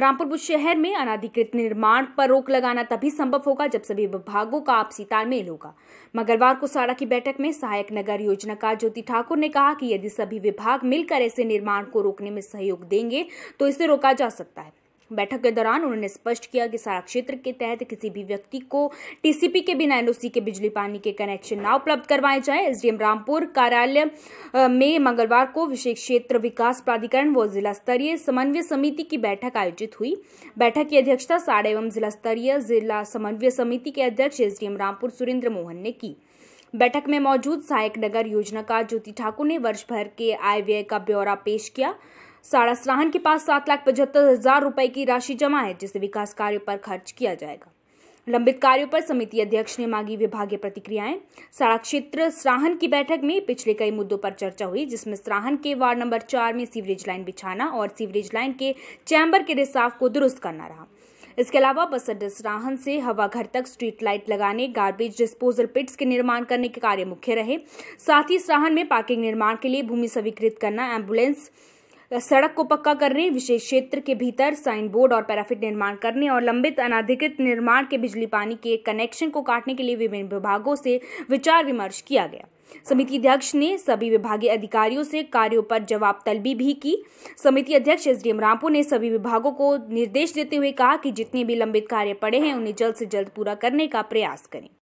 रामपुर बुद्ध शहर में अनाधिकृत निर्माण पर रोक लगाना तभी संभव होगा जब सभी विभागों का आपसी तालमेल होगा मंगलवार को साड़ा की बैठक में सहायक नगर योजनाकार ज्योति ठाकुर ने कहा कि यदि सभी विभाग मिलकर ऐसे निर्माण को रोकने में सहयोग देंगे तो इसे रोका जा सकता है बैठक के दौरान उन्होंने स्पष्ट किया कि सारा क्षेत्र के तहत किसी भी व्यक्ति को टीसीपी के बिना एनओसी के बिजली पानी के कनेक्शन ना उपलब्ध करवाए जाए एसडीएम रामपुर कार्यालय में मंगलवार को विशेष क्षेत्र विकास प्राधिकरण व जिला स्तरीय समन्वय समिति की बैठक आयोजित हुई बैठक की अध्यक्षता साड़ा एवं जिला स्तरीय जिला समन्वय समिति के अध्यक्ष एसडीएम रामपुर सुरेंद्र मोहन ने की बैठक में मौजूद सहायक नगर योजनाकार ज्योति ठाकुर ने वर्ष भर के आय व्यय का ब्यौरा पेश किया सराहन के पास सात लाख पचहत्तर हजार रुपए की राशि जमा है जिसे विकास कार्यों पर खर्च किया जाएगा लंबित कार्यों पर समिति अध्यक्ष ने मांगी विभागीय प्रतिक्रियाएं सारा क्षेत्र सराहन की बैठक में पिछले कई मुद्दों पर चर्चा हुई जिसमें सराहन के वार्ड नंबर चार में सीवरेज लाइन बिछाना और सीवरेज लाइन के चैम्बर के रिसाव को दुरुस्त करना रहा इसके अलावा बस अड्डे सराहन से हवाघर तक स्ट्रीट लाइट लगाने गार्बेज डिस्पोजल पिट्स के निर्माण करने के कार्य मुख्य रहे साथ ही सराहन में पार्किंग निर्माण के लिए भूमि स्वीकृत करना एम्बुलेंस सड़क को पक्का करने विशेष क्षेत्र के भीतर साइन बोर्ड और पैराफिट निर्माण करने और लंबित अनाधिकृत निर्माण के बिजली पानी के कनेक्शन को काटने के लिए विभिन्न विभागों से विचार विमर्श किया गया समिति अध्यक्ष ने सभी विभागीय अधिकारियों से कार्यों पर जवाब तलबी भी की समिति अध्यक्ष एस डी एम रामपुर ने सभी विभागों को निर्देश देते हुए कहा कि जितने भी लंबित कार्य पड़े हैं उन्हें जल्द से जल्द पूरा करने का प्रयास करें